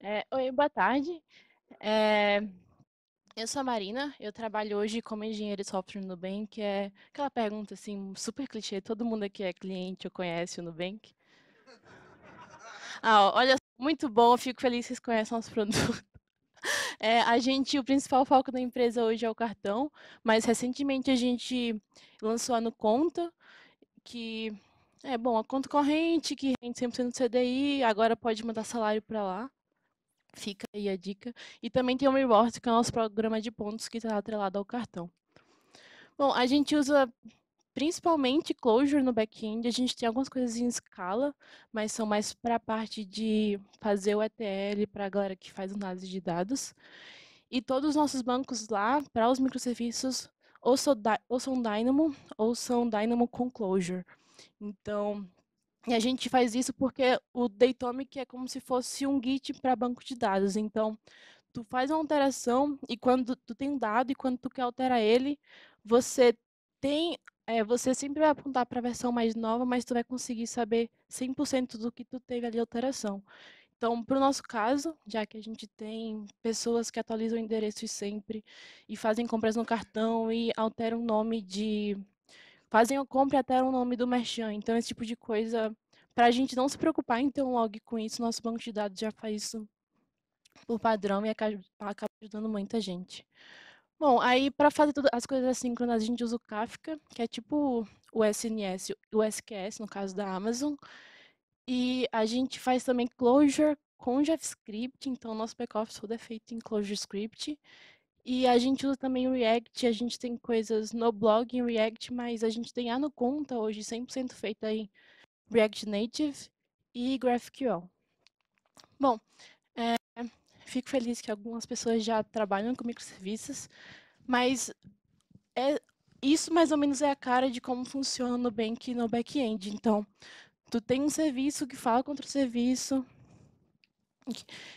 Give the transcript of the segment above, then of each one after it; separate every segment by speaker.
Speaker 1: É, oi, boa tarde. É, eu sou a Marina, eu trabalho hoje como engenheira de software no Nubank. É aquela pergunta assim, super clichê, todo mundo aqui é cliente ou conhece o Nubank? Ah, olha, muito bom, fico feliz que vocês conhecem nosso produto. É, a gente, o principal foco da empresa hoje é o cartão, mas recentemente a gente lançou a NuConta, que é bom, a conta corrente, que rende 100% do CDI, agora pode mandar salário para lá. Fica aí a dica. E também tem o Reward, que é o nosso programa de pontos que está atrelado ao cartão. Bom, a gente usa principalmente Clojure no back-end. A gente tem algumas coisas em escala, mas são mais para a parte de fazer o ETL para a galera que faz análise de dados. E todos os nossos bancos lá, para os microserviços, ou são, ou são Dynamo ou são Dynamo com Clojure. Então, e a gente faz isso porque o Datomic é como se fosse um Git para banco de dados. Então, tu faz uma alteração e quando tu tem um dado e quando tu quer alterar ele, você tem, é, você sempre vai apontar para a versão mais nova, mas tu vai conseguir saber 100% do que tu teve ali alteração. Então, para o nosso caso, já que a gente tem pessoas que atualizam endereços sempre e fazem compras no cartão e alteram o nome de fazem a compra e o nome do merchan. Então, esse tipo de coisa, para a gente não se preocupar em ter um log com isso, nosso banco de dados já faz isso por padrão e acaba ajudando muita gente. Bom, aí para fazer tudo, as coisas assíncronas, a gente usa o Kafka, que é tipo o SNS, o SQS, no caso da Amazon. E a gente faz também Clojure com JavaScript, então nosso back-office é feito em Closure Script. E a gente usa também o React, a gente tem coisas no blog em React, mas a gente tem a no conta hoje 100% feita em React Native e GraphQL. Bom, é, fico feliz que algumas pessoas já trabalham com microserviços, mas é, isso mais ou menos é a cara de como funciona no Nubank no back-end. Então, tu tem um serviço que fala com outro serviço,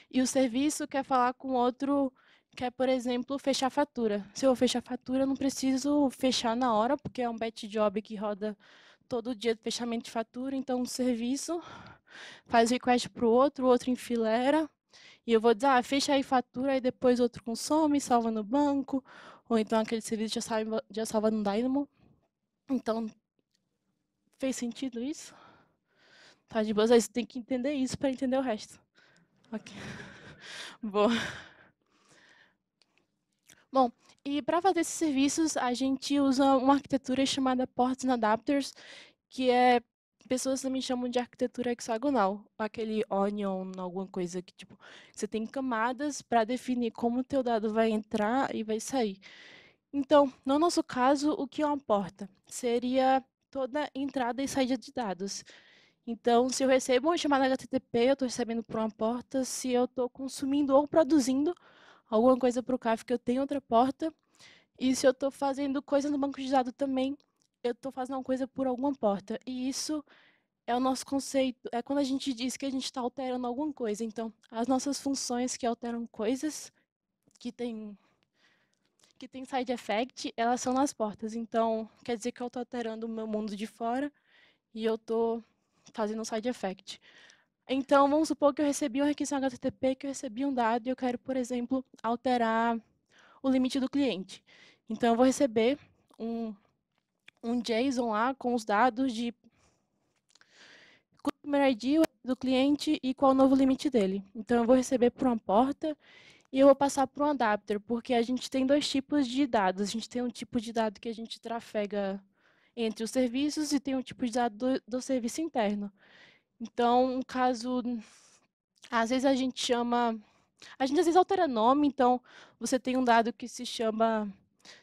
Speaker 1: e o serviço quer falar com outro serviço, que é, por exemplo, fechar fatura. Se eu fechar fatura, eu não preciso fechar na hora, porque é um batch job que roda todo dia de fechamento de fatura. Então, um serviço faz request para o outro, o outro enfileira. E eu vou dizer, ah, fecha aí fatura, e depois outro consome, salva no banco. Ou então aquele serviço já salva, já salva no Dynamo. Então, fez sentido isso? Tá de boas, aí você tem que entender isso para entender o resto. Ok. Boa. Bom, e para fazer esses serviços, a gente usa uma arquitetura chamada Ports and Adapters, que é pessoas também chamam de arquitetura hexagonal, aquele onion, alguma coisa que tipo, você tem camadas para definir como o teu dado vai entrar e vai sair. Então, no nosso caso, o que é uma porta? Seria toda entrada e saída de dados. Então, se eu recebo uma chamada HTTP, eu estou recebendo por uma porta. Se eu estou consumindo ou produzindo alguma coisa para o que eu tenho outra porta. E se eu estou fazendo coisa no banco de dados também, eu estou fazendo uma coisa por alguma porta. E isso é o nosso conceito. É quando a gente diz que a gente está alterando alguma coisa. Então, as nossas funções que alteram coisas, que tem que tem side effect, elas são nas portas. Então, quer dizer que eu estou alterando o meu mundo de fora e eu estou fazendo um side effect. Então, vamos supor que eu recebi uma requisição HTTP, que eu recebi um dado e eu quero, por exemplo, alterar o limite do cliente. Então, eu vou receber um, um JSON lá com os dados de customer ID do cliente e qual o novo limite dele. Então, eu vou receber por uma porta e eu vou passar por um adapter, porque a gente tem dois tipos de dados. A gente tem um tipo de dado que a gente trafega entre os serviços e tem um tipo de dado do, do serviço interno. Então, um caso. Às vezes a gente chama. A gente às vezes altera nome, então você tem um dado que se chama,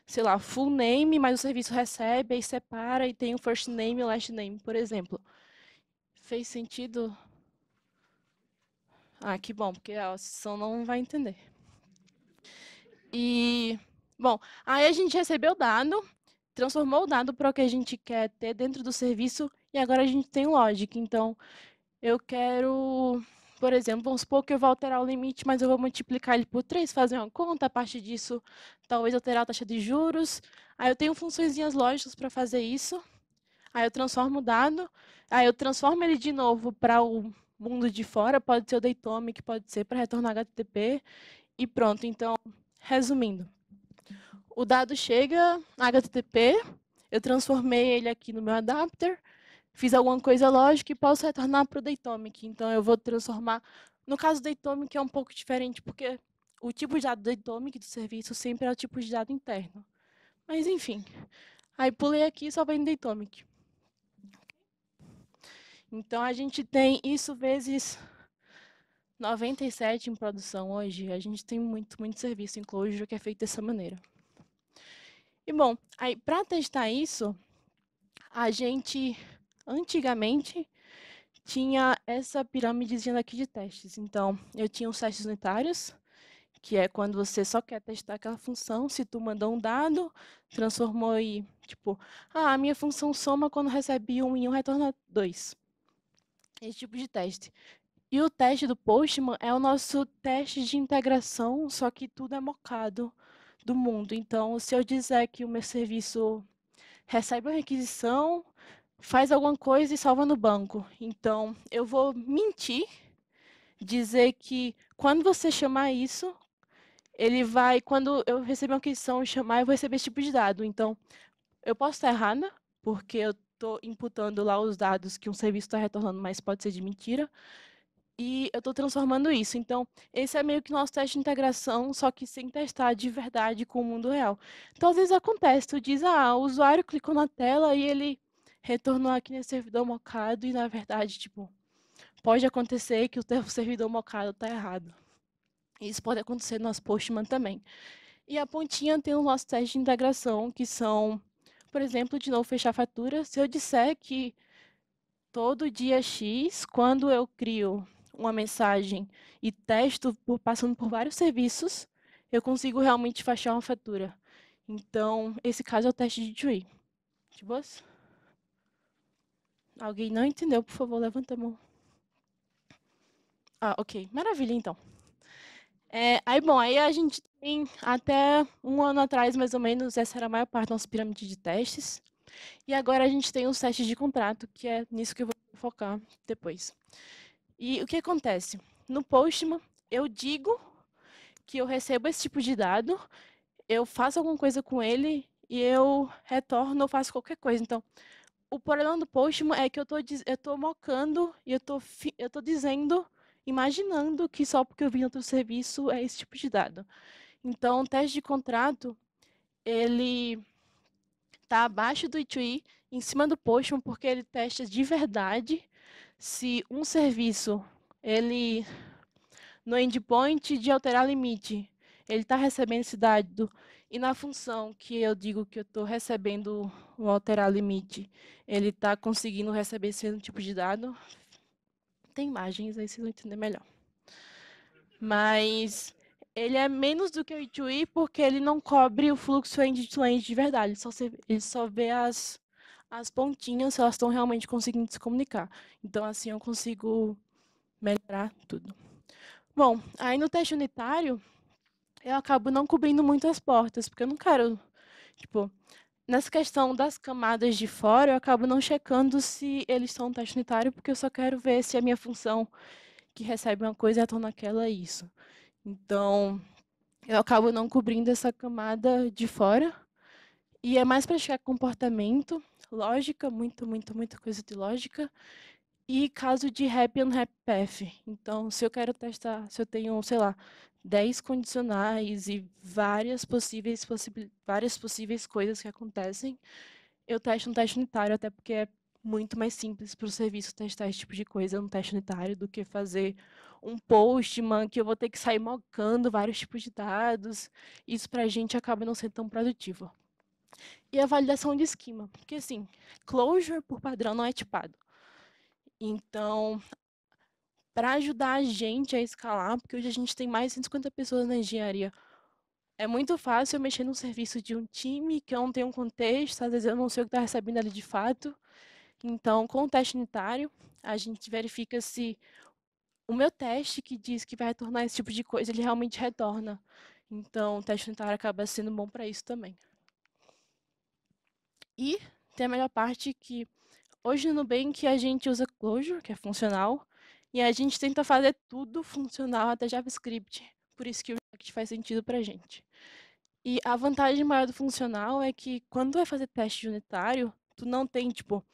Speaker 1: sei lá, full name, mas o serviço recebe, aí separa e tem o first name e last name, por exemplo. Fez sentido? Ah, que bom, porque a sessão não vai entender. E, bom, aí a gente recebeu o dado, transformou o dado para o que a gente quer ter dentro do serviço e agora a gente tem o logic. Então, eu quero, por exemplo, vamos supor que eu vou alterar o limite, mas eu vou multiplicar ele por 3, fazer uma conta, a partir disso, talvez alterar a taxa de juros. Aí eu tenho funções lógicas para fazer isso. Aí eu transformo o dado, aí eu transformo ele de novo para o mundo de fora, pode ser o Datomic, pode ser para retornar HTTP, e pronto. Então, resumindo, o dado chega HTTP, eu transformei ele aqui no meu adapter, fiz alguma coisa lógica e posso retornar para o Datomic. Então, eu vou transformar. No caso do Datomic, é um pouco diferente, porque o tipo de dado do Datomic do serviço sempre é o tipo de dado interno. Mas, enfim. Aí, pulei aqui e só vem Datomic. Então, a gente tem isso vezes 97 em produção hoje. A gente tem muito, muito serviço em Clojure que é feito dessa maneira. E, bom, aí para testar isso, a gente antigamente tinha essa pirâmidezinha aqui de testes. Então, eu tinha os testes unitários, que é quando você só quer testar aquela função, se tu mandou um dado, transformou e, tipo, ah, a minha função soma quando recebe um e um retorna dois. Esse tipo de teste. E o teste do Postman é o nosso teste de integração, só que tudo é mocado do mundo. Então, se eu dizer que o meu serviço recebe uma requisição, faz alguma coisa e salva no banco. Então, eu vou mentir, dizer que quando você chamar isso, ele vai, quando eu receber uma questão e chamar, eu vou receber esse tipo de dado. Então, eu posso estar errada, porque eu estou imputando lá os dados que um serviço está retornando, mas pode ser de mentira. E eu estou transformando isso. Então, esse é meio que nosso teste de integração, só que sem testar de verdade com o mundo real. Então, às vezes acontece, tu diz, ah, o usuário clicou na tela e ele retornou aqui nesse servidor mocado e, na verdade, tipo, pode acontecer que o teu servidor mocado está errado. Isso pode acontecer no nosso Postman também. E a pontinha tem os nossos testes de integração, que são, por exemplo, de novo, fechar fatura. Se eu disser que todo dia X, quando eu crio uma mensagem e testo por, passando por vários serviços, eu consigo realmente fechar uma fatura. Então, esse caso é o teste de Dewey. De boas? Alguém não entendeu, por favor, levanta a mão. Ah, ok. Maravilha, então. É, aí, bom, aí a gente tem até um ano atrás, mais ou menos, essa era a maior parte da nossa pirâmide de testes. E agora a gente tem os testes de contrato, que é nisso que eu vou focar depois. E o que acontece? No Postman, eu digo que eu recebo esse tipo de dado, eu faço alguma coisa com ele e eu retorno ou faço qualquer coisa. Então, o problema do Postman é que eu estou eu tô mocando e eu estou eu tô dizendo, imaginando que só porque eu vim em outro serviço é esse tipo de dado. Então, o teste de contrato, ele está abaixo do ITUI, em cima do Postman, porque ele testa de verdade se um serviço, ele no endpoint de alterar limite, ele está recebendo esse dado e na função que eu digo que eu estou recebendo ou alterar limite, ele está conseguindo receber esse mesmo tipo de dado? Tem imagens, aí vocês vão entender melhor. Mas ele é menos do que o E2E porque ele não cobre o fluxo end-to-end -end de verdade, ele só, se, ele só vê as, as pontinhas se elas estão realmente conseguindo se comunicar. Então, assim, eu consigo melhorar tudo. Bom, aí no teste unitário, eu acabo não cobrindo muito as portas, porque eu não quero, tipo, Nessa questão das camadas de fora, eu acabo não checando se eles são um teste unitário, porque eu só quero ver se a minha função que recebe uma coisa naquela é isso. Então, eu acabo não cobrindo essa camada de fora. E é mais para checar comportamento, lógica, muito, muito, muita coisa de lógica, e caso de happy and happy path. Então, se eu quero testar, se eu tenho, sei lá, 10 condicionais e várias possíveis, várias possíveis coisas que acontecem, eu testo um teste unitário, até porque é muito mais simples para o serviço testar esse tipo de coisa no teste unitário do que fazer um man que eu vou ter que sair mocando vários tipos de dados. Isso para a gente acaba não sendo tão produtivo. E a validação de esquema, porque assim, closure por padrão não é tipado. Então, para ajudar a gente a escalar, porque hoje a gente tem mais de 150 pessoas na engenharia, é muito fácil eu mexer no serviço de um time que eu não tenho um contexto, às vezes eu não sei o que está recebendo ali de fato. Então, com o teste unitário, a gente verifica se o meu teste que diz que vai retornar esse tipo de coisa, ele realmente retorna. Então, o teste unitário acaba sendo bom para isso também. E tem a melhor parte que Hoje no Nubank a gente usa Clojure, que é funcional, e a gente tenta fazer tudo funcional até JavaScript. Por isso que o React faz sentido para a gente. E a vantagem maior do funcional é que quando vai fazer teste unitário, tu não tem, tipo,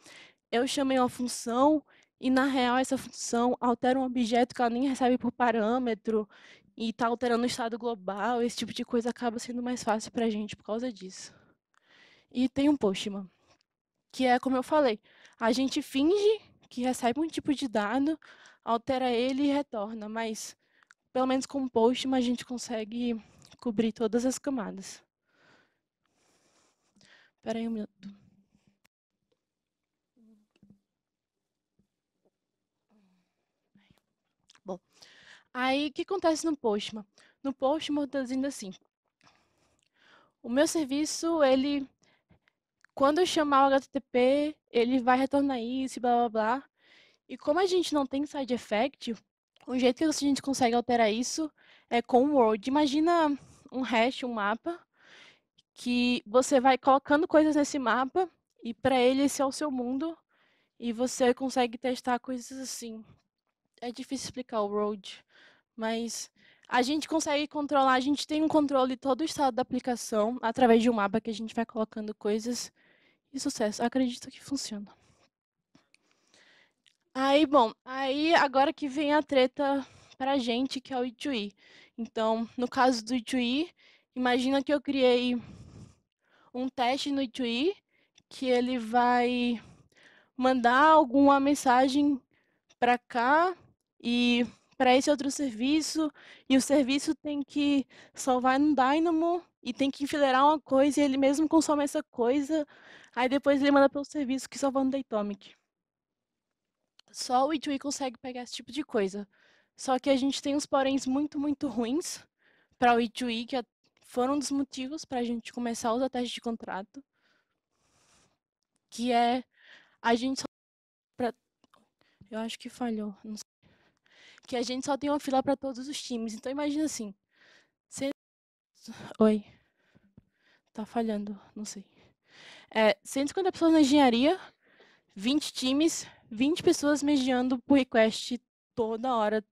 Speaker 1: eu chamei uma função e na real essa função altera um objeto que ela nem recebe por parâmetro e está alterando o estado global, esse tipo de coisa acaba sendo mais fácil para a gente por causa disso. E tem um Postman, que é como eu falei, a gente finge que recebe um tipo de dado, altera ele e retorna, mas pelo menos com o Postman a gente consegue cobrir todas as camadas. Espera aí um minuto. Bom, aí o que acontece no Postman? No Postman estou dizendo assim, o meu serviço, ele quando eu chamar o HTTP, ele vai retornar isso, blá blá blá. E como a gente não tem side effect, o jeito que a gente consegue alterar isso é com o world. Imagina um hash, um mapa, que você vai colocando coisas nesse mapa e para ele esse é o seu mundo e você consegue testar coisas assim. É difícil explicar o World, mas a gente consegue controlar, a gente tem um controle de todo o estado da aplicação através de um mapa que a gente vai colocando coisas e sucesso. Acredito que funciona. Aí, bom, aí agora que vem a treta pra gente, que é o Itui. Então, no caso do Itui, imagina que eu criei um teste no Itui que ele vai mandar alguma mensagem para cá e para esse outro serviço, e o serviço tem que salvar no Dynamo e tem que enfileirar uma coisa, e ele mesmo consome essa coisa Aí depois ele manda pelo serviço que só vão no Datomic. Só o Itui consegue pegar esse tipo de coisa. Só que a gente tem uns poréns muito, muito ruins para o Itui, que é, foram um dos motivos para a gente começar a usar teste de contrato, que é a gente só pra... eu acho que falhou, que a gente só tem uma fila para todos os times. Então imagina assim, oi, tá falhando, não sei. É, 150 pessoas na engenharia, 20 times, 20 pessoas mediando por request toda hora,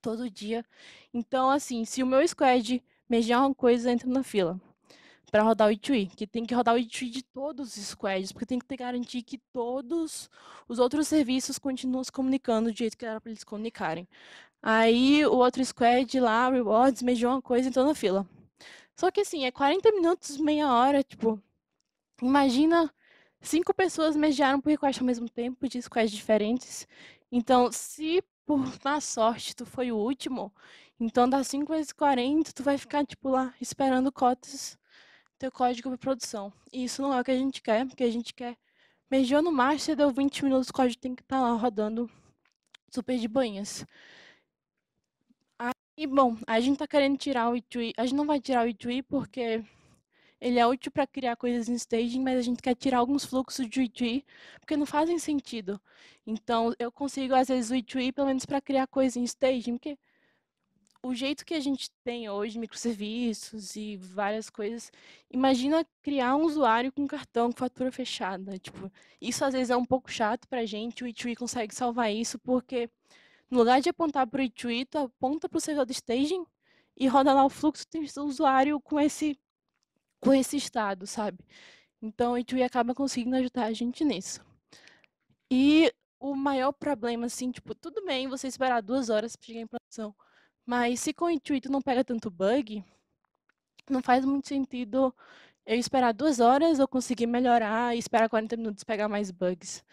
Speaker 1: todo dia. Então, assim, se o meu squad mediar uma coisa, entra na fila para rodar o E2E, que tem que rodar o E2E de todos os squads, porque tem que ter, garantir que todos os outros serviços continuam se comunicando do jeito que era para eles comunicarem. Aí o outro squad lá, rewards, mediou uma coisa, entrou na fila. Só que assim, é 40 minutos, meia hora, tipo, Imagina cinco pessoas mediaram por request ao mesmo tempo, de squads diferentes. Então, se por má sorte tu foi o último, então das 5 vezes 40 tu vai ficar tipo lá esperando cotas teu código para produção. E isso não é o que a gente quer, porque a gente quer mediou no master, deu 20 minutos, o código tem que estar tá lá rodando super de banhas. E bom, a gente tá querendo tirar o Itui. A gente não vai tirar o Itui porque ele é útil para criar coisas em staging, mas a gente quer tirar alguns fluxos de e 2 porque não fazem sentido. Então, eu consigo, às vezes, o e 2 pelo menos para criar coisas em staging, porque o jeito que a gente tem hoje, microserviços e várias coisas, imagina criar um usuário com cartão com fatura fechada. Tipo, isso às vezes é um pouco chato para a gente, o Itui consegue salvar isso, porque no lugar de apontar para o Itui, tu aponta para o servidor do staging e roda lá o fluxo do usuário com esse com esse estado, sabe? Então, a Itui acaba conseguindo ajudar a gente nisso. E o maior problema, assim, tipo, tudo bem você esperar duas horas para chegar em produção, mas se com o tu não pega tanto bug, não faz muito sentido eu esperar duas horas ou conseguir melhorar e esperar 40 minutos pegar mais bugs.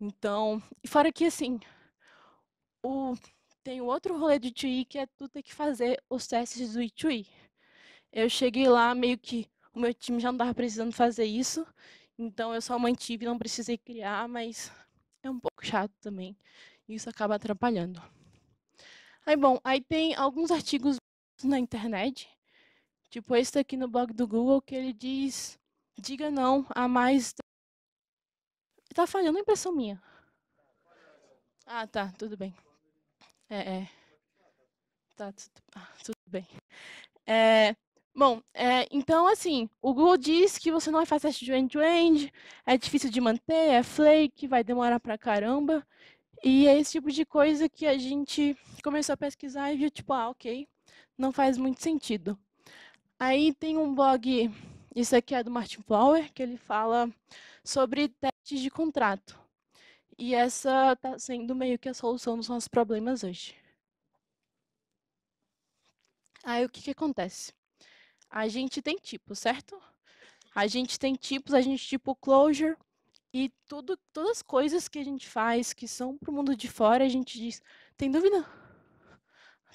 Speaker 1: Então, e fora que, assim, o, tem o outro rolê do Itui que é tu ter que fazer os testes do Itui. Eu cheguei lá meio que o meu time já não estava precisando fazer isso, então eu só mantive, não precisei criar, mas é um pouco chato também. Isso acaba atrapalhando. Aí, bom, aí tem alguns artigos na internet, tipo esse aqui no blog do Google, que ele diz: diga não a mais. Tá falhando a impressão minha. Ah, tá, tudo bem. É, é. Tá, tudo, ah, tudo bem. É, Bom, é, então assim, o Google diz que você não fazer teste de end-to-end, é difícil de manter, é flake, vai demorar pra caramba. E é esse tipo de coisa que a gente começou a pesquisar e viu, tipo, ah, ok, não faz muito sentido. Aí tem um blog, isso aqui é do Martin Flower, que ele fala sobre testes de contrato. E essa tá sendo meio que a solução dos nossos problemas hoje. Aí o que, que acontece? a gente tem tipos, certo? A gente tem tipos, a gente tipo closure e tudo, todas as coisas que a gente faz que são para o mundo de fora, a gente diz, tem dúvida?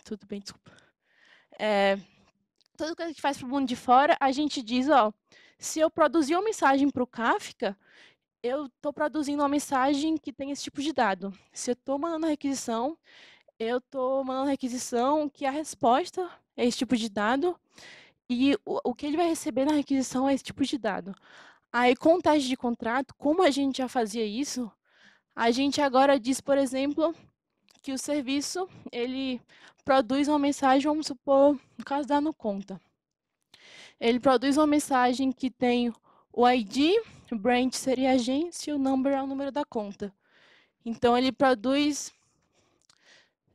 Speaker 1: Tudo bem, desculpa. É, toda coisa que faz para o mundo de fora, a gente diz, ó, se eu produzir uma mensagem para o Kafka, eu estou produzindo uma mensagem que tem esse tipo de dado. Se eu estou mandando uma requisição, eu estou mandando uma requisição que a resposta é esse tipo de dado, e o, o que ele vai receber na requisição é esse tipo de dado. Aí, com o teste de contrato, como a gente já fazia isso, a gente agora diz, por exemplo, que o serviço ele produz uma mensagem, vamos supor, no caso da conta. Ele produz uma mensagem que tem o ID, o brand seria agência, e o number é o número da conta. Então ele produz,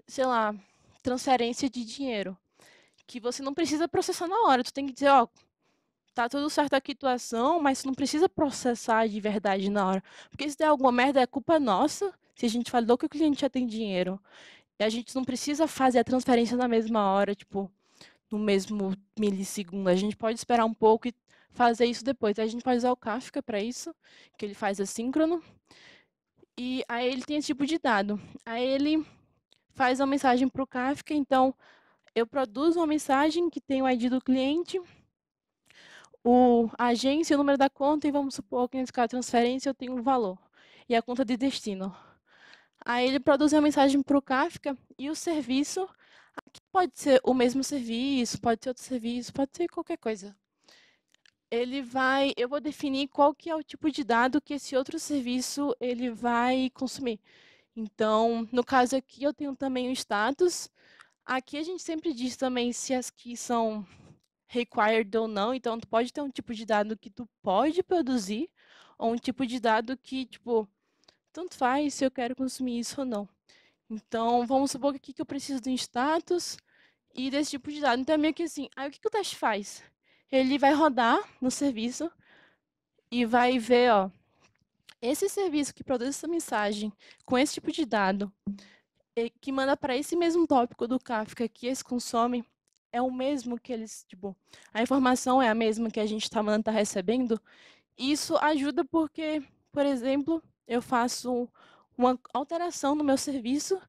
Speaker 1: sei lá, transferência de dinheiro que você não precisa processar na hora. Tu tem que dizer, ó, tá tudo certo aqui tua mas tu não precisa processar de verdade na hora. Porque se der alguma merda, é culpa nossa se a gente falou que o cliente já tem dinheiro. E a gente não precisa fazer a transferência na mesma hora, tipo, no mesmo milissegundo. A gente pode esperar um pouco e fazer isso depois. A gente pode usar o Kafka para isso, que ele faz assíncrono. E aí ele tem esse tipo de dado. Aí ele faz a mensagem para o Kafka, então eu produzo uma mensagem que tem o ID do cliente, o, a agência, o número da conta, e vamos supor que nesse caso transferência eu tenho o valor e a conta de destino. Aí ele produz uma mensagem para o Kafka e o serviço, aqui pode ser o mesmo serviço, pode ser outro serviço, pode ser qualquer coisa. Ele vai, eu vou definir qual que é o tipo de dado que esse outro serviço ele vai consumir. Então, no caso aqui, eu tenho também o status, Aqui a gente sempre diz também se as que são required ou não, então tu pode ter um tipo de dado que tu pode produzir, ou um tipo de dado que, tipo, tanto faz se eu quero consumir isso ou não. Então, vamos supor aqui que eu preciso de um status e desse tipo de dado. Então, é meio que assim, aí o que, que o teste faz? Ele vai rodar no serviço e vai ver, ó, esse serviço que produz essa mensagem com esse tipo de dado é, que manda para esse mesmo tópico do Kafka que eles consomem é o mesmo que eles, tipo, a informação é a mesma que a gente está mandando, tá recebendo. Isso ajuda porque, por exemplo, eu faço uma alteração no meu serviço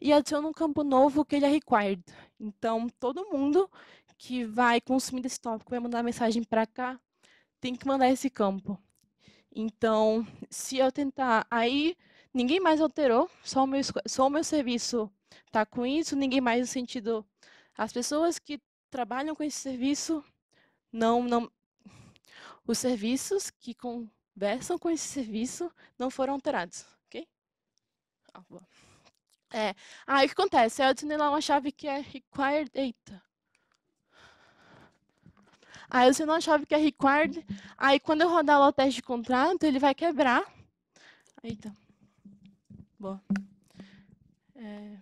Speaker 1: e adiciono um campo novo que ele é required. Então, todo mundo que vai consumindo esse tópico vai mandar mensagem para cá, tem que mandar esse campo. Então, se eu tentar aí ninguém mais alterou, só o meu, só o meu serviço está com isso, ninguém mais no sentido. As pessoas que trabalham com esse serviço não. não os serviços que conversam com esse serviço não foram alterados, ok? Ah, É, aí ah, o que acontece? Eu adicionei lá uma chave que é required. Eita. Aí eu adicionei uma chave que é required. Aí quando eu rodar lá o teste de contrato, ele vai quebrar. Eita. Boa. É...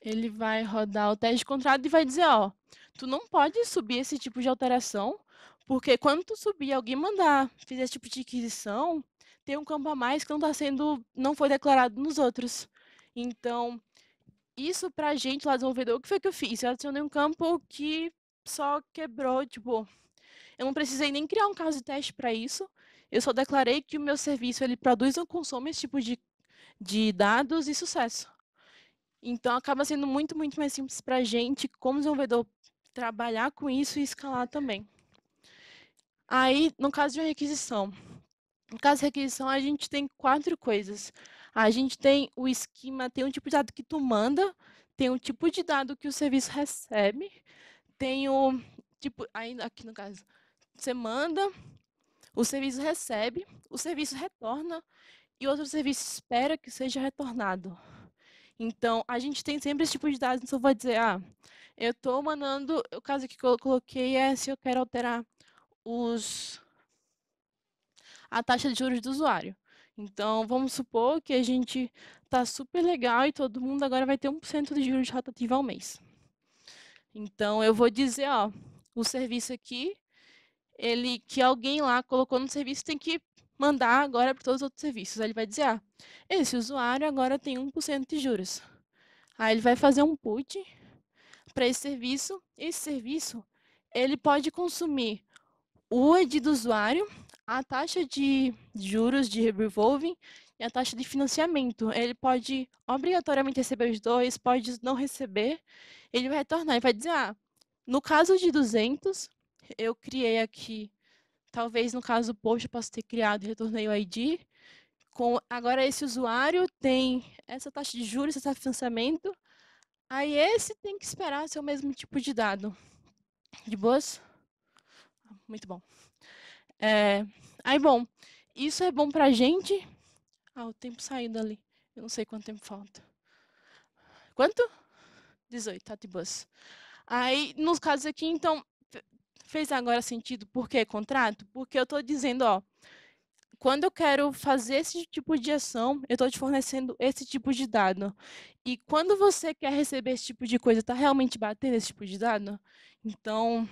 Speaker 1: Ele vai rodar o teste de contrato e vai dizer, ó, tu não pode subir esse tipo de alteração, porque quando tu subir alguém mandar fizer esse tipo de aquisição, tem um campo a mais que não tá sendo, não foi declarado nos outros. Então, isso para a gente lá desenvolvedor, o que foi que eu fiz? Eu adicionei um campo que só quebrou, tipo, eu não precisei nem criar um caso de teste para isso. Eu só declarei que o meu serviço ele produz ou consome esse tipo de, de dados e sucesso. Então, acaba sendo muito, muito mais simples para a gente, como desenvolvedor, trabalhar com isso e escalar também. Aí, no caso de uma requisição, no caso de requisição, a gente tem quatro coisas. A gente tem o esquema, tem um tipo de dado que tu manda, tem um tipo de dado que o serviço recebe, tem o tipo, ainda aqui no caso, você manda, o serviço recebe, o serviço retorna e outro serviço espera que seja retornado. Então, a gente tem sempre esse tipo de dados, então vai dizer, ah, eu estou mandando, o caso que eu coloquei é se eu quero alterar os a taxa de juros do usuário. Então, vamos supor que a gente está super legal e todo mundo agora vai ter 1% de juros de rotativa ao mês. Então, eu vou dizer, ó, o serviço aqui ele que alguém lá colocou no serviço tem que mandar agora para todos os outros serviços. Aí ele vai dizer, ah, esse usuário agora tem 1% de juros. Aí ele vai fazer um put para esse serviço. Esse serviço, ele pode consumir o ID do usuário, a taxa de juros de revolving e a taxa de financiamento. Ele pode obrigatoriamente receber os dois, pode não receber. Ele vai retornar e vai dizer, ah, no caso de 200, eu criei aqui, talvez no caso do post eu possa ter criado e retornei o ID. Com, agora esse usuário tem essa taxa de juros, essa taxa de financiamento. Aí esse tem que esperar ser o mesmo tipo de dado. De boas? Ah, muito bom. É, aí, bom, isso é bom pra gente. Ah, o tempo saiu dali. Eu não sei quanto tempo falta. Quanto? 18, tá de boas. Aí, nos casos aqui, então, Fez agora sentido por que contrato? Porque eu estou dizendo, ó, quando eu quero fazer esse tipo de ação, eu estou te fornecendo esse tipo de dado. E quando você quer receber esse tipo de coisa, está realmente batendo esse tipo de dado? Então,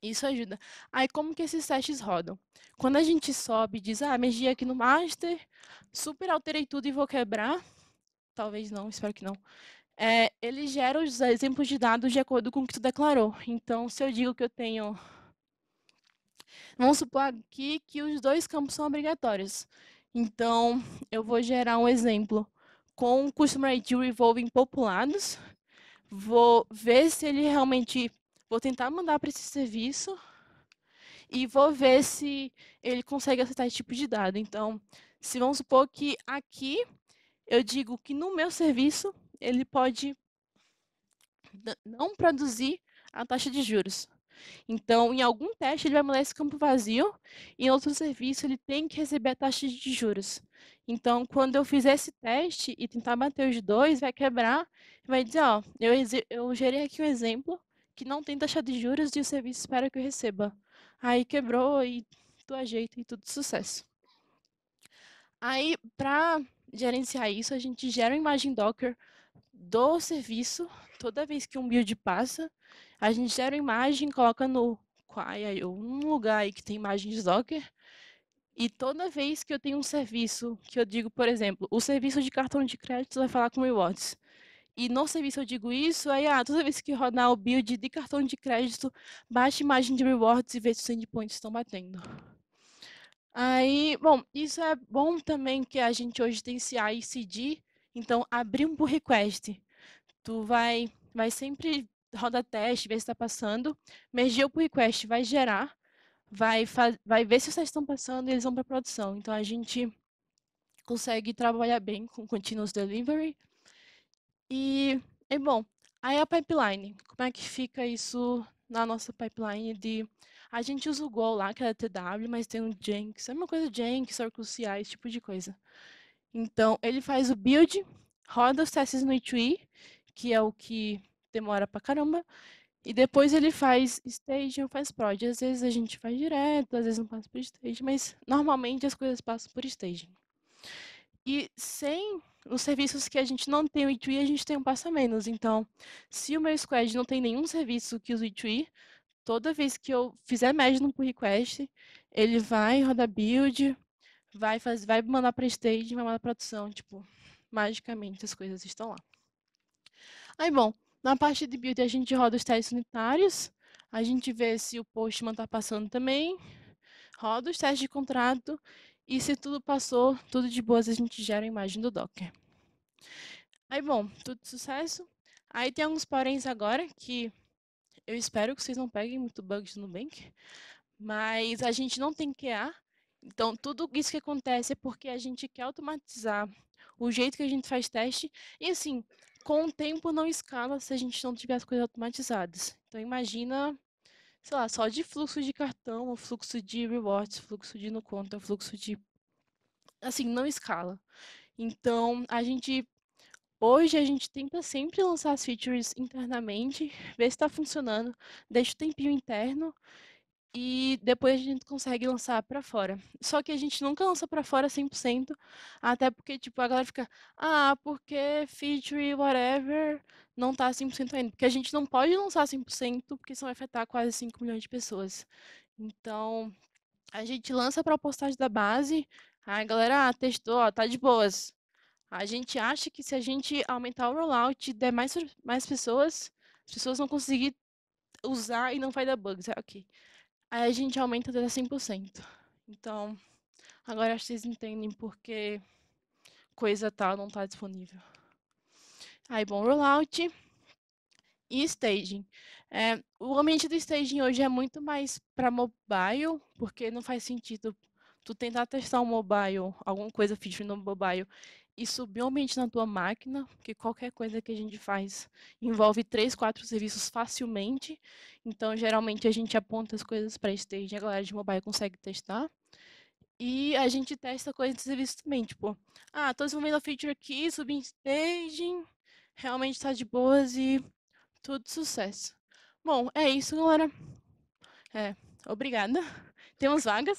Speaker 1: isso ajuda. Aí, como que esses testes rodam? Quando a gente sobe e diz, ah, mexi aqui no master, super alterei tudo e vou quebrar. Talvez não, espero que não é, ele gera os exemplos de dados de acordo com o que tu declarou. Então, se eu digo que eu tenho... Vamos supor aqui que os dois campos são obrigatórios. Então, eu vou gerar um exemplo com o Customer ID Revolving populados. Vou ver se ele realmente... Vou tentar mandar para esse serviço e vou ver se ele consegue aceitar esse tipo de dado. Então, se vamos supor que aqui eu digo que no meu serviço ele pode não produzir a taxa de juros. Então, em algum teste, ele vai mudar esse campo vazio, e em outro serviço, ele tem que receber a taxa de juros. Então, quando eu fizer esse teste e tentar bater os dois, vai quebrar, vai dizer, ó, eu, eu gerei aqui um exemplo que não tem taxa de juros e o serviço espera que eu receba. Aí quebrou e tu ajeita e tudo sucesso. Aí, para gerenciar isso, a gente gera uma imagem Docker do serviço, toda vez que um build passa, a gente gera uma imagem, coloca no Quai, um lugar aí que tem imagens Docker, e toda vez que eu tenho um serviço, que eu digo, por exemplo, o serviço de cartão de crédito vai falar com rewards. E no serviço eu digo isso, aí ah, toda vez que rodar o build de cartão de crédito, baixa imagem de rewards e vê se os endpoints estão batendo. Aí, bom, isso é bom também que a gente hoje tem CI e CD, então, abrir um pull request, tu vai, vai sempre roda teste, ver se está passando, mergir o pull request, vai gerar, vai, vai ver se os testes estão passando e eles vão para produção. Então, a gente consegue trabalhar bem com continuous delivery. E, é bom, aí a pipeline, como é que fica isso na nossa pipeline de... A gente usa o Go lá, que é a TW, mas tem o Jenkins, é uma coisa Jenkins, Circle CI, esse tipo de coisa. Então, ele faz o build, roda os testes no Itui, que é o que demora pra caramba, e depois ele faz stage ou faz prod. Às vezes a gente faz direto, às vezes não passa por stage, mas normalmente as coisas passam por stage. E sem os serviços que a gente não tem o Itui, a gente tem um passo a menos. Então, se o meu squad não tem nenhum serviço que usa o Itui, toda vez que eu fizer merge no pull request, ele vai rodar build, vai fazer, vai mandar para stage, vai mandar para produção, tipo, magicamente as coisas estão lá. Aí, bom, na parte de build a gente roda os testes unitários, a gente vê se o postman está passando também, roda os testes de contrato e se tudo passou, tudo de boas, a gente gera a imagem do Docker. Aí, bom, tudo de sucesso. Aí tem alguns poréns agora que eu espero que vocês não peguem muito bugs no Nubank, mas a gente não tem QA, então, tudo isso que acontece é porque a gente quer automatizar o jeito que a gente faz teste. E assim, com o tempo não escala se a gente não tiver as coisas automatizadas. Então, imagina, sei lá, só de fluxo de cartão, o fluxo de rewards, fluxo de no conta, fluxo de. Assim, não escala. Então, a gente. Hoje a gente tenta sempre lançar as features internamente, ver se está funcionando, deixa o tempinho interno e depois a gente consegue lançar para fora. Só que a gente nunca lança para fora 100%, até porque tipo a galera fica, ah, porque feature whatever não tá 100% ainda, porque a gente não pode lançar 100%, porque isso vai afetar quase 5 milhões de pessoas. Então, a gente lança para a postagem da base, a galera ah, testou, ó, tá de boas. A gente acha que se a gente aumentar o rollout e der mais mais pessoas, as pessoas vão conseguir usar e não vai dar bugs. Ah, ok. Aí a gente aumenta até 100%. Então, agora vocês entendem por que coisa tal não está disponível. Aí, bom, rollout e staging. É, o ambiente do staging hoje é muito mais para mobile, porque não faz sentido tu tentar testar um mobile, alguma coisa feature no mobile, e subir ambiente na tua máquina, porque qualquer coisa que a gente faz envolve três, quatro serviços facilmente. Então, geralmente a gente aponta as coisas para stage, e a galera de mobile consegue testar. E a gente testa coisas de serviço também, tipo, ah, tô desenvolvendo a feature aqui, subi em staging, realmente está de boas e tudo sucesso. Bom, é isso, galera. É, obrigada. Temos vagas.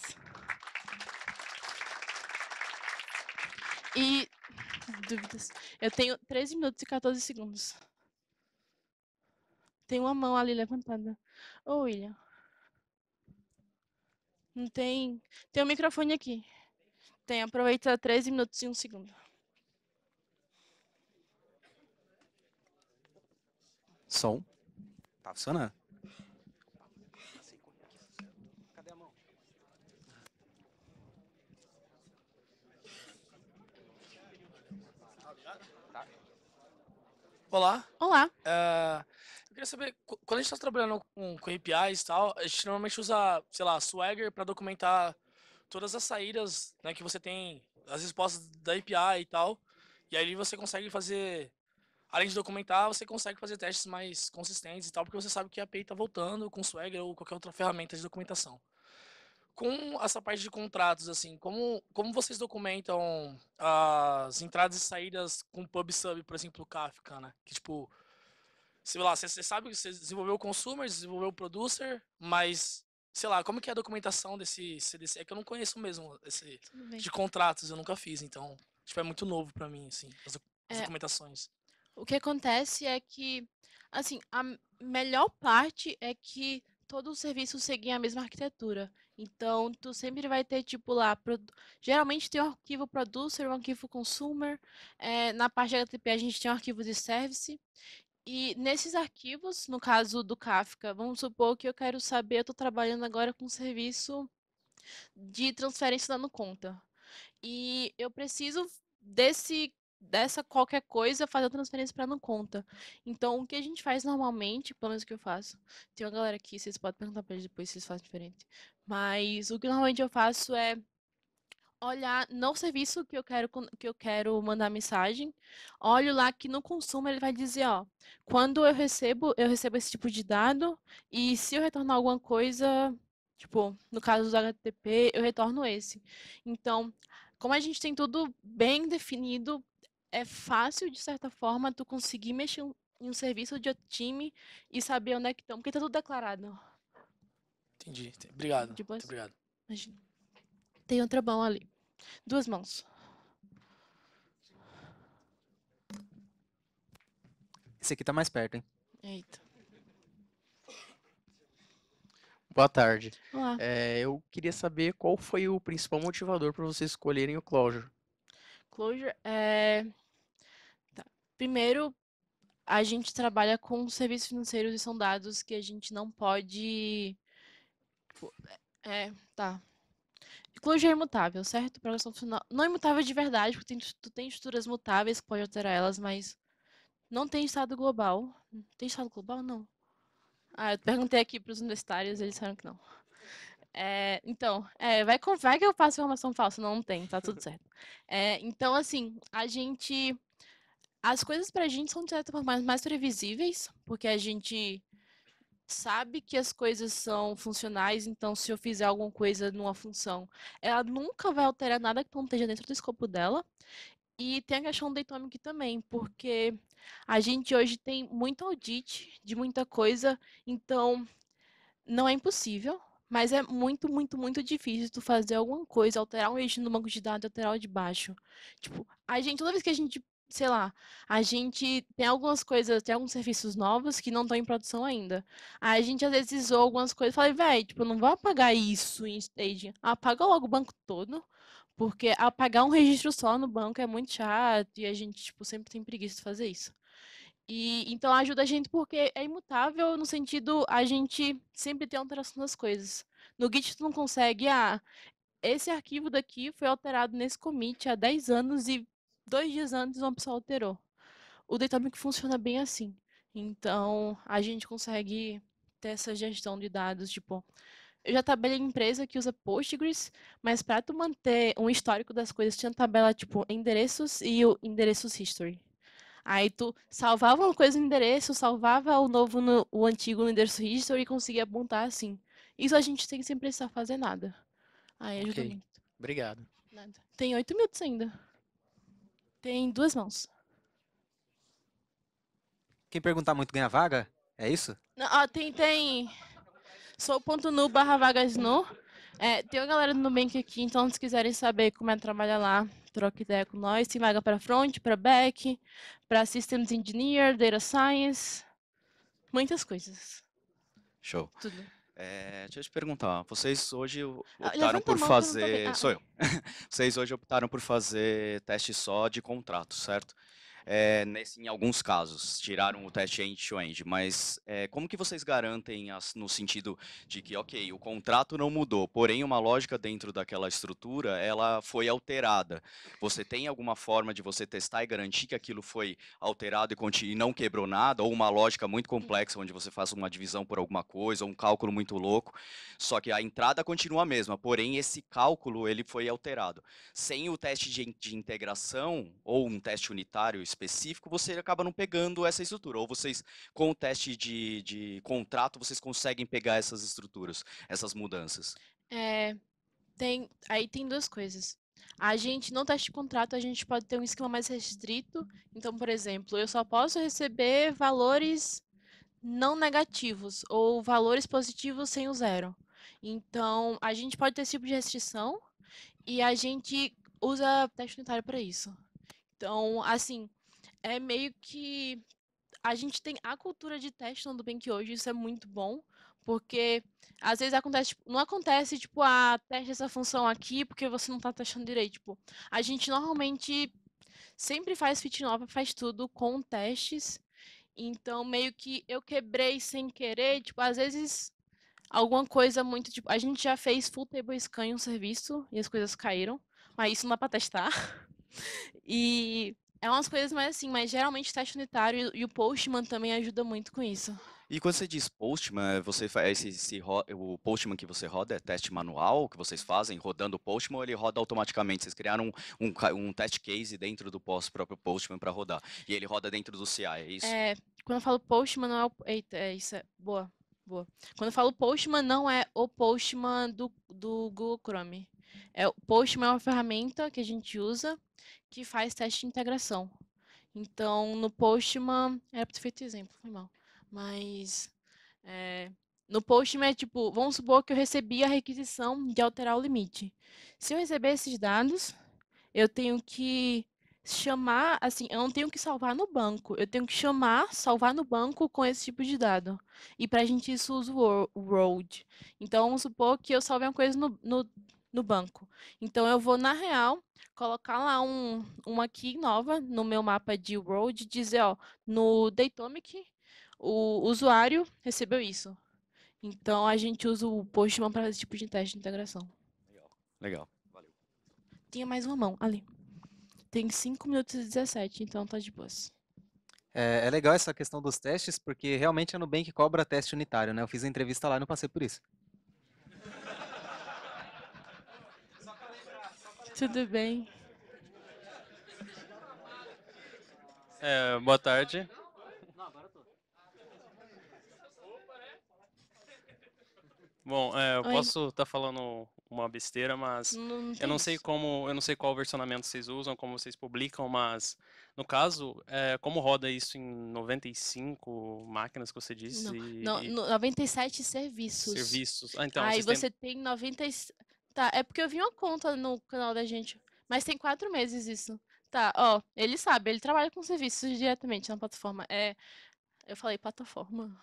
Speaker 1: dúvidas. Eu tenho 13 minutos e 14 segundos. Tem uma mão ali levantada. Ô, oh, William. Não tem. Tem um microfone aqui. Tem, aproveita 13 minutos e 1 segundo.
Speaker 2: Som. Tá funcionando. Tá?
Speaker 3: Olá. Olá. Uh, eu queria saber, quando a gente está trabalhando com, com APIs e tal, a gente normalmente usa, sei lá, Swagger para documentar todas as saídas né, que você tem, as respostas da API e tal. E aí você consegue fazer, além de documentar, você consegue fazer testes mais consistentes e tal, porque você sabe que a API está voltando com Swagger ou qualquer outra ferramenta de documentação com essa parte de contratos, assim, como, como vocês documentam as entradas e saídas com PubSub, por exemplo, Kafka, né? Que tipo, sei lá, você sabe que você desenvolveu o consumer, desenvolveu o producer, mas sei lá, como que é a documentação desse CDC? É que eu não conheço mesmo esse de contratos, eu nunca fiz, então, tipo, é muito novo para mim, assim, as, as é, documentações.
Speaker 1: O que acontece é que, assim, a melhor parte é que todos os serviços seguem a mesma arquitetura. Então, tu sempre vai ter, tipo, lá, pro... geralmente tem um arquivo producer, um arquivo consumer. É, na parte HTTP a gente tem um arquivo de service. E nesses arquivos, no caso do Kafka, vamos supor que eu quero saber, eu estou trabalhando agora com um serviço de transferência dando conta. E eu preciso desse dessa qualquer coisa fazer a transferência para não conta. Então, o que a gente faz normalmente, pelo menos o que eu faço, tem uma galera aqui, vocês podem perguntar para eles depois se eles fazem diferente. Mas o que normalmente eu faço é olhar no serviço que eu quero que eu quero mandar mensagem, olho lá que no consumo ele vai dizer, ó, quando eu recebo, eu recebo esse tipo de dado e se eu retornar alguma coisa, tipo, no caso do HTTP, eu retorno esse. Então, como a gente tem tudo bem definido é fácil, de certa forma, tu conseguir mexer em um serviço de outro time e saber onde é que estão, porque tá tudo declarado.
Speaker 3: Entendi. Obrigado. Tipo
Speaker 1: assim. obrigado. Imagina. Tem outra mão ali. Duas mãos.
Speaker 2: Esse aqui tá mais perto, hein? Eita. Boa tarde. É,
Speaker 3: eu queria saber qual foi o principal motivador para vocês escolherem o Clojure.
Speaker 1: Closure. é. Tá. Primeiro, a gente trabalha com serviços financeiros e são dados que a gente não pode. Tipo, é, é, tá. Clojure é imutável, certo? Progressão final. Não é imutável de verdade, porque tem, tu tem estruturas mutáveis que pode alterar elas, mas não tem estado global. Tem estado global? Não. Ah, eu perguntei aqui para os universitários, eles disseram que não. É, então, é, vai, com, vai que eu faço informação falsa, não, não tem, tá tudo certo. É, então, assim, a gente. As coisas pra gente são, de certa forma, mais, mais previsíveis, porque a gente sabe que as coisas são funcionais, então se eu fizer alguma coisa numa função, ela nunca vai alterar nada que não esteja dentro do escopo dela. E tem a questão do também, porque a gente hoje tem muito audit de muita coisa, então não é impossível mas é muito, muito, muito difícil tu fazer alguma coisa, alterar um eixo no banco de dados, alterar o de baixo. Tipo, a gente, toda vez que a gente, sei lá, a gente tem algumas coisas, tem alguns serviços novos que não estão em produção ainda. a gente às vezes usou algumas coisas e falei, velho, tipo, não vou apagar isso em staging. Apaga logo o banco todo, porque apagar um registro só no banco é muito chato e a gente, tipo, sempre tem preguiça de fazer isso. E então ajuda a gente porque é imutável no sentido a gente sempre tem alteração das coisas. No Git tu não consegue, ah, esse arquivo daqui foi alterado nesse commit há 10 anos e dois dias antes uma pessoa alterou. O Datomic funciona bem assim. Então a gente consegue ter essa gestão de dados, tipo, eu já tabelei em empresa que usa Postgres, mas para tu manter um histórico das coisas, tinha tabela tipo endereços e o endereços history. Aí tu salvava uma coisa no endereço, salvava o novo, no, o antigo no endereço registro e conseguia apontar assim. Isso a gente tem sem precisar fazer nada. Aí ajuda okay. muito. Obrigado. Nada. Tem oito minutos ainda. Tem duas mãos.
Speaker 2: Quem perguntar muito ganha vaga? É isso?
Speaker 1: Não, ó, tem, tem. Sou.nu barra vagas no. É, tem uma galera do Nubank aqui, então se quiserem saber como é trabalhar lá, troca ideia com nós. Tem vaga para front, para back, para systems engineer, data science, muitas coisas. Show. Tudo.
Speaker 2: É, deixa eu te perguntar, vocês hoje ah, optaram por fazer. Ah. Sou eu. vocês hoje optaram por fazer teste só de contrato, certo? é, nesse, em alguns casos, tiraram o teste end-to-end, mas é, como que vocês garantem as, no sentido de que, ok, o contrato não mudou, porém uma lógica dentro daquela estrutura, ela foi alterada. Você tem alguma forma de você testar e garantir que aquilo foi alterado e, e não quebrou nada, ou uma lógica muito complexa, onde você faz uma divisão por alguma coisa, ou um cálculo muito louco, só que a entrada continua a mesma, porém esse cálculo ele foi alterado. Sem o teste de, de integração, ou um teste unitário específico, específico, você acaba não pegando essa estrutura. Ou vocês, com o teste de, de contrato, vocês conseguem pegar essas estruturas, essas mudanças?
Speaker 1: É, tem, aí tem duas coisas. A gente, no teste de contrato, a gente pode ter um esquema mais restrito. Então, por exemplo, eu só posso receber valores não negativos ou valores positivos sem o zero. Então, a gente pode ter esse tipo de restrição e a gente usa teste unitário para isso. Então, assim, é meio que a gente tem a cultura de teste no Nubank hoje, isso é muito bom, porque às vezes acontece, tipo, não acontece, tipo, ah, teste essa função aqui porque você não está testando direito. Tipo, a gente normalmente sempre faz fit nova, faz tudo com testes. Então, meio que eu quebrei sem querer, tipo, às vezes alguma coisa muito, tipo, a gente já fez full table scan em um serviço e as coisas caíram, mas isso não dá para testar. E é umas coisas mais assim, mas geralmente o teste unitário e o Postman também ajuda muito com isso.
Speaker 2: E quando você diz Postman, é, você faz é esse, esse, o Postman que você roda é teste manual que vocês fazem, rodando o Postman, ou ele roda automaticamente? Vocês criaram um, um, um test case dentro do próprio Postman para rodar. E ele roda dentro do CI, é isso?
Speaker 1: É, quando eu falo Postman, não é o. Eita, é isso. É, boa, boa. Quando eu falo Postman, não é o Postman do, do Google Chrome. É, o Postman é uma ferramenta que a gente usa que faz teste de integração. Então, no Postman, era para ter feito exemplo, foi mal. Mas é, no Postman é tipo, vamos supor que eu recebi a requisição de alterar o limite. Se eu receber esses dados, eu tenho que chamar, assim, eu não tenho que salvar no banco, eu tenho que chamar, salvar no banco com esse tipo de dado. E para a gente isso usa o Road. Então, vamos supor que eu salve uma coisa no, no no banco. Então eu vou, na real, colocar lá um, uma key nova no meu mapa de road, e dizer, ó, no Datomic, o usuário recebeu isso. Então a gente usa o Postman para esse tipo de teste de integração.
Speaker 2: Legal. Legal. Valeu.
Speaker 1: Tinha mais uma mão ali. Tem 5 minutos e 17, então tá de boas.
Speaker 2: É, é, legal essa questão dos testes, porque realmente a é Nubank cobra teste unitário, né? Eu fiz a entrevista lá e não passei por isso.
Speaker 3: Tudo bem?
Speaker 2: É, boa tarde. Bom, é, eu Oi. posso estar tá falando uma besteira, mas não, não eu não sei como, eu não sei qual versionamento vocês usam, como vocês publicam, mas no caso, é, como roda isso em 95 máquinas que você disse? Não, e, não,
Speaker 1: 97 serviços. Serviços.
Speaker 2: Ah, então, Aí você
Speaker 1: tem... tem 90 Tá, é porque eu vi uma conta no canal da gente, mas tem quatro meses isso. Tá, ó, ele sabe, ele trabalha com serviços diretamente na plataforma. É, eu falei plataforma.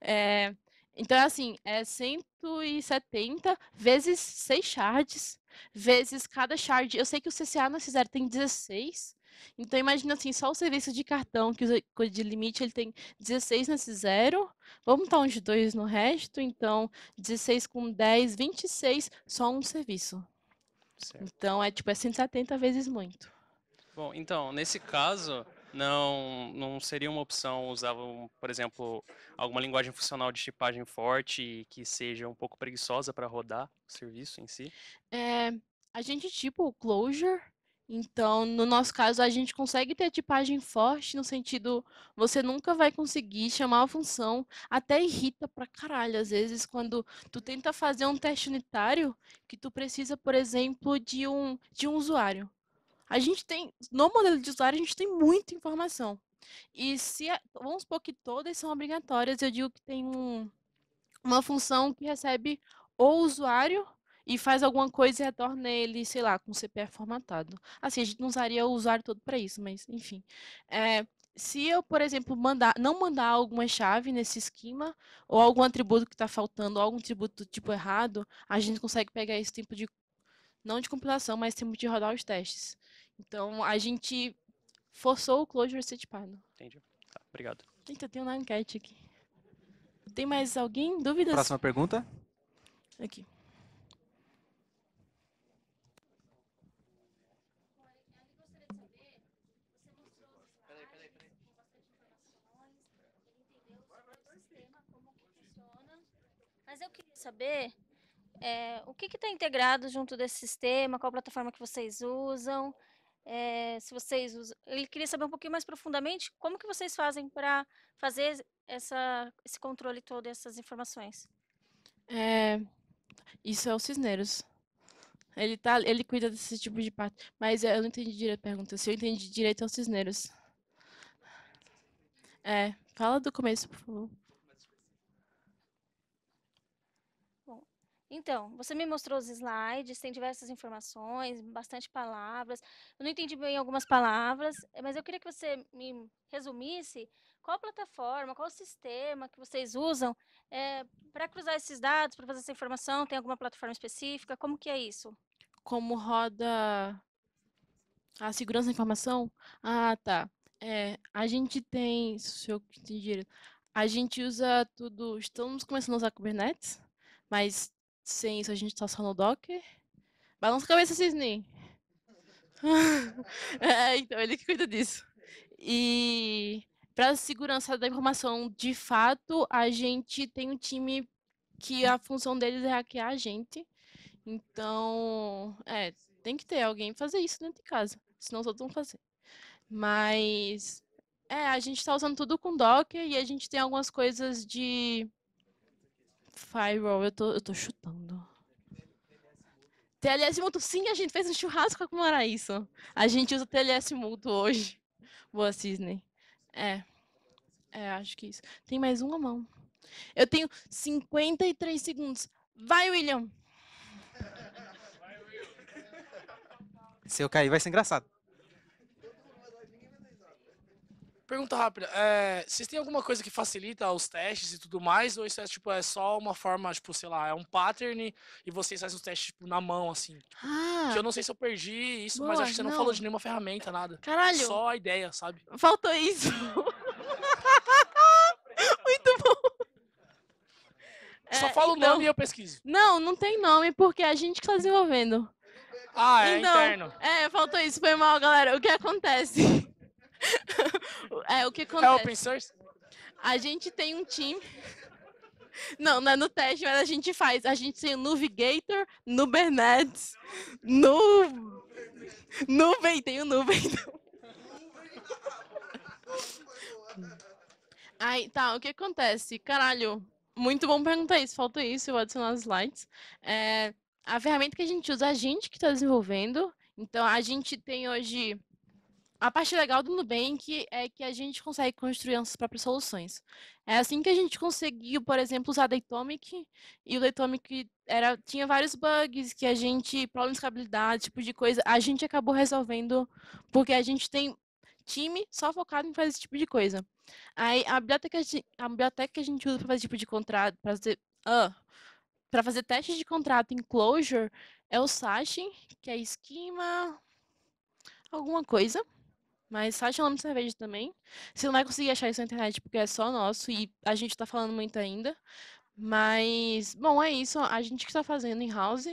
Speaker 1: É, então, é assim, é 170 vezes seis shards, vezes cada shard. Eu sei que o CCA na Cisar tem 16, então imagina assim, só o serviço de cartão que o de limite ele tem 16 nesse zero, vamos botar uns dois no resto, então 16 com 10, 26, só um serviço. Certo. Então é tipo é 170 vezes muito.
Speaker 2: Bom, então, nesse caso, não, não seria uma opção usar, por exemplo, alguma linguagem funcional de tipagem forte que seja um pouco preguiçosa para rodar o serviço em si?
Speaker 1: É, a gente tipo o então, no nosso caso, a gente consegue ter tipagem forte no sentido você nunca vai conseguir chamar a função, até irrita pra caralho às vezes quando tu tenta fazer um teste unitário que tu precisa, por exemplo, de um de um usuário. A gente tem no modelo de usuário a gente tem muita informação. E se vamos supor que todas são obrigatórias, eu digo que tem um, uma função que recebe o usuário e faz alguma coisa e retorna ele, sei lá, com CPF formatado. Assim, a gente não usaria o usuário todo para isso, mas enfim. É, se eu, por exemplo, mandar, não mandar alguma chave nesse esquema, ou algum atributo que está faltando, ou algum atributo tipo errado, a gente consegue pegar esse tempo de, não de compilação, mas tempo de rodar os testes. Então, a gente forçou o closure a ser tipado.
Speaker 2: Entendi. Tá, obrigado.
Speaker 1: Eita, tem uma enquete aqui. Tem mais alguém? Dúvidas? Próxima pergunta? Aqui. Mas eu queria saber é, o que está integrado junto desse sistema, qual plataforma que vocês usam, é, se vocês usam... Ele queria saber um pouquinho mais profundamente como que vocês fazem para fazer essa, esse controle todo, essas informações. É, isso é o Cisneiros. Ele, tá, ele cuida desse tipo de parte. Mas eu não entendi direito a pergunta. Se eu entendi direito, é o Cisneiros. É, fala do começo, por favor. Então, você me mostrou os slides, tem diversas informações, bastante palavras. Eu não entendi bem algumas palavras, eh, mas eu queria que você me resumisse qual plataforma, qual sistema que vocês usam é, eh, para cruzar esses dados, para fazer essa informação. Tem alguma plataforma específica? Como que é isso? Como roda a segurança da informação? Ah, tá. É, a gente tem, se eu entendi, a gente usa tudo. Estamos começando a usar Kubernetes, mas sem isso, a gente tá só no Docker. Balança a cabeça, Cisne. é, então, ele que cuida disso. E para a segurança da informação, de fato, a gente tem um time que a função deles é hackear a gente. Então, é, tem que ter alguém fazer isso dentro de casa, senão outros vão fazer. Mas, é, a gente está usando tudo com Docker e a gente tem algumas coisas de Firewall, eu tô, eu tô chutando. TLS Muto, sim, a gente fez um churrasco com era isso. A gente usa TLS Muto hoje. Boa, Cisne. É. É, acho que isso. Tem mais uma mão. Eu tenho 53 segundos. Vai, William!
Speaker 2: Se eu cair, vai ser engraçado.
Speaker 3: Pergunta rápida. É, vocês têm alguma coisa que facilita os testes e tudo mais? Ou isso é, tipo, é só uma forma, tipo, sei lá, é um pattern e vocês fazem os testes tipo, na mão, assim? ah, que eu não sei se eu perdi isso, boa, mas acho que você não, não, falou de nenhuma ferramenta, nada. Caralho. Só a ideia, sabe?
Speaker 1: Faltou isso. Muito bom. É, só fala então, o nome e eu pesquiso. Não, não tem nome, porque é a gente que tá desenvolvendo.
Speaker 3: Ah, é então, interno.
Speaker 1: É, faltou isso, foi mal, galera. O que acontece? é o que acontece. É open source? A gente tem um time. Não, não é no teste, mas a gente faz. A gente tem o Nuvigator, Nubernetes, no Nuvem, tem o Nuvem. Aí, tá, o que acontece? Caralho, muito bom perguntar isso. Falta isso, eu vou adicionar os slides. É, a ferramenta que a gente usa, a gente que está desenvolvendo. Então, a gente tem hoje a parte legal do Nubank é que a gente consegue construir nossas próprias soluções. É assim que a gente conseguiu, por exemplo, usar Datomic, e o Datomic era, tinha vários bugs que a gente, problemas de escalabilidade, tipo de coisa, a gente acabou resolvendo porque a gente tem time só focado em fazer esse tipo de coisa. Aí a biblioteca, a biblioteca que a gente usa para fazer tipo de contrato, para fazer, uh, para fazer testes de contrato em Closure é o Sashin, que é esquema alguma coisa. Mas site é o nome de cerveja também. Você não vai conseguir achar isso na internet porque é só nosso e a gente está falando muito ainda. Mas, bom, é isso. A gente que está fazendo em house.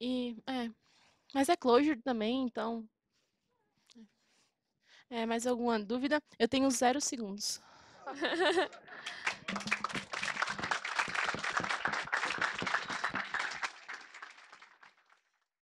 Speaker 1: E, é. Mas é closure também, então. É, é mais alguma dúvida? Eu tenho zero segundos.